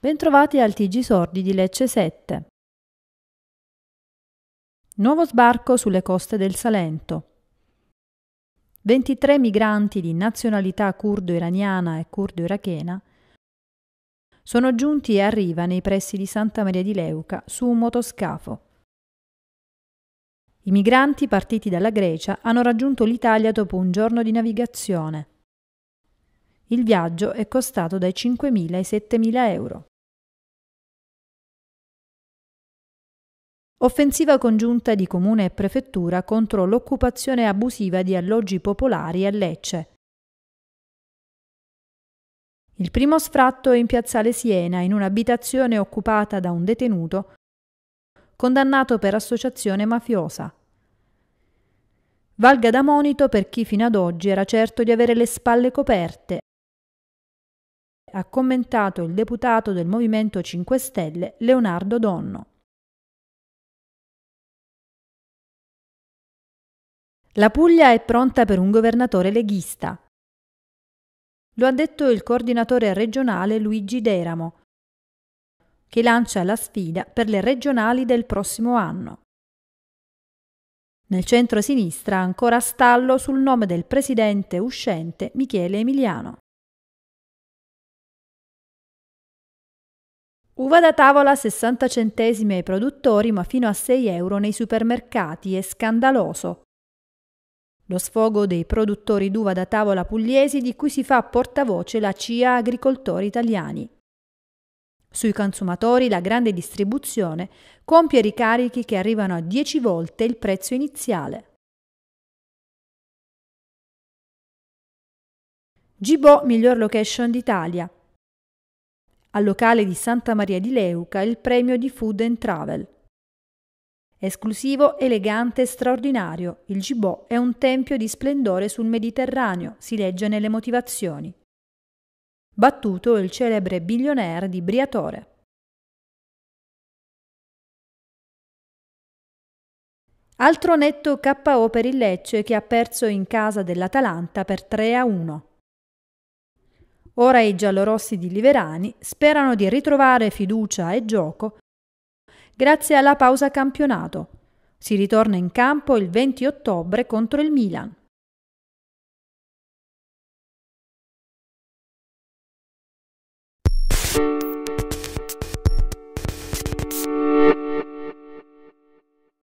Bentrovati al TG Sordi di Lecce 7. Nuovo sbarco sulle coste del Salento. 23 migranti di nazionalità curdo-iraniana e curdo-irachena sono giunti e arriva nei pressi di Santa Maria di Leuca su un motoscafo. I migranti partiti dalla Grecia hanno raggiunto l'Italia dopo un giorno di navigazione. Il viaggio è costato dai 5.000 ai 7.000 euro. Offensiva congiunta di comune e prefettura contro l'occupazione abusiva di alloggi popolari a Lecce. Il primo sfratto è in piazzale Siena, in un'abitazione occupata da un detenuto condannato per associazione mafiosa. Valga da monito per chi fino ad oggi era certo di avere le spalle coperte, ha commentato il deputato del Movimento 5 Stelle Leonardo Donno. La Puglia è pronta per un governatore leghista. Lo ha detto il coordinatore regionale Luigi Deramo, che lancia la sfida per le regionali del prossimo anno. Nel centro-sinistra ancora stallo sul nome del presidente uscente Michele Emiliano. Uva da tavola 60 centesimi ai produttori ma fino a 6 euro nei supermercati è scandaloso lo sfogo dei produttori d'uva da tavola pugliesi di cui si fa portavoce la CIA Agricoltori Italiani. Sui consumatori la grande distribuzione compie ricarichi che arrivano a 10 volte il prezzo iniziale. Gibò miglior location d'Italia. Al locale di Santa Maria di Leuca il premio di Food and Travel. Esclusivo, elegante e straordinario, il gibò è un tempio di splendore sul Mediterraneo, si legge nelle motivazioni. Battuto il celebre billionaire di Briatore. Altro netto KO per il Lecce che ha perso in casa dell'Atalanta per 3 a 1. Ora i giallorossi di Liverani sperano di ritrovare fiducia e gioco grazie alla pausa campionato. Si ritorna in campo il 20 ottobre contro il Milan.